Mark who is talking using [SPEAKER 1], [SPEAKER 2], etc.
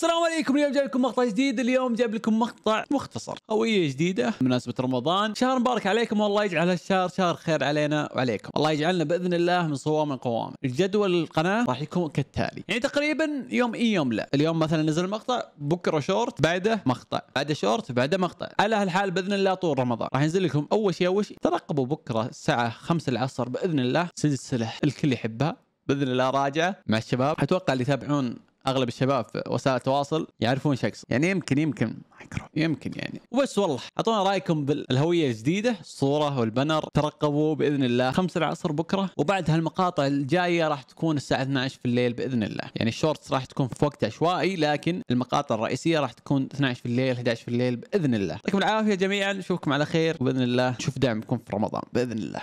[SPEAKER 1] السلام عليكم اليوم جايب لكم مقطع جديد اليوم جايب لكم مقطع مختصر هوية جديدة بمناسبة رمضان شهر مبارك عليكم والله يجعل هالشهر شهر خير علينا وعليكم الله يجعلنا بإذن الله من صوام قوام الجدول القناة راح يكون كالتالي يعني تقريبا يوم إي يوم لا اليوم مثلا نزل مقطع بكرة شورت بعده مقطع بعده شورت بعده مقطع على هالحال بإذن الله طول رمضان راح ينزل لكم أول شيء أول شيء ترقبوا بكرة الساعة 5 العصر بإذن الله سلسلة الكل يحبها باذن الله راجعه مع الشباب اتوقع اللي يتابعون اغلب الشباب في وسائل التواصل يعرفون شخص يعني يمكن يمكن مايكرو يمكن يعني وبس والله اعطونا رايكم بالهويه الجديده الصوره والبنر ترقبوا باذن الله 5 العصر بكره وبعد هالمقاطع الجايه راح تكون الساعه 12 في الليل باذن الله يعني الشورتس راح تكون في وقت عشوائي لكن المقاطع الرئيسيه راح تكون 12 في الليل 11 في الليل باذن الله يعطيكم العافيه جميعا نشوفكم على خير باذن الله نشوف دعمكم في رمضان باذن الله